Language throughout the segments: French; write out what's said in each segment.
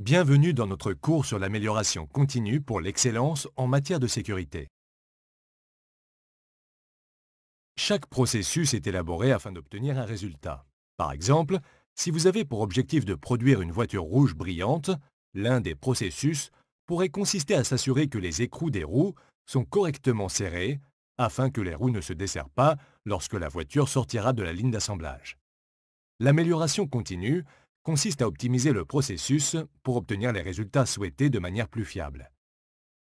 Bienvenue dans notre cours sur l'amélioration continue pour l'excellence en matière de sécurité. Chaque processus est élaboré afin d'obtenir un résultat. Par exemple, si vous avez pour objectif de produire une voiture rouge brillante, l'un des processus pourrait consister à s'assurer que les écrous des roues sont correctement serrés afin que les roues ne se desserrent pas lorsque la voiture sortira de la ligne d'assemblage. L'amélioration continue consiste à optimiser le processus pour obtenir les résultats souhaités de manière plus fiable.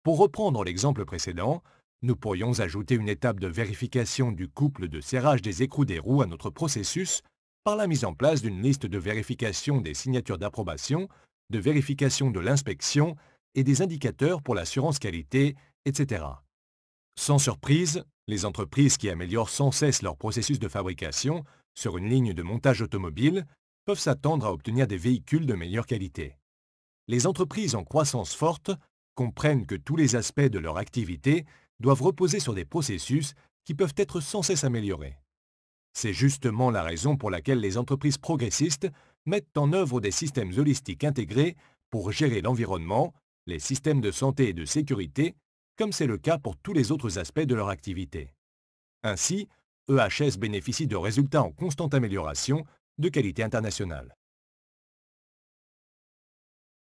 Pour reprendre l'exemple précédent, nous pourrions ajouter une étape de vérification du couple de serrage des écrous des roues à notre processus par la mise en place d'une liste de vérification des signatures d'approbation, de vérification de l'inspection et des indicateurs pour l'assurance qualité, etc. Sans surprise, les entreprises qui améliorent sans cesse leur processus de fabrication sur une ligne de montage automobile peuvent s'attendre à obtenir des véhicules de meilleure qualité. Les entreprises en croissance forte comprennent que tous les aspects de leur activité doivent reposer sur des processus qui peuvent être sans cesse améliorés. C'est justement la raison pour laquelle les entreprises progressistes mettent en œuvre des systèmes holistiques intégrés pour gérer l'environnement, les systèmes de santé et de sécurité, comme c'est le cas pour tous les autres aspects de leur activité. Ainsi, EHS bénéficie de résultats en constante amélioration de qualité internationale.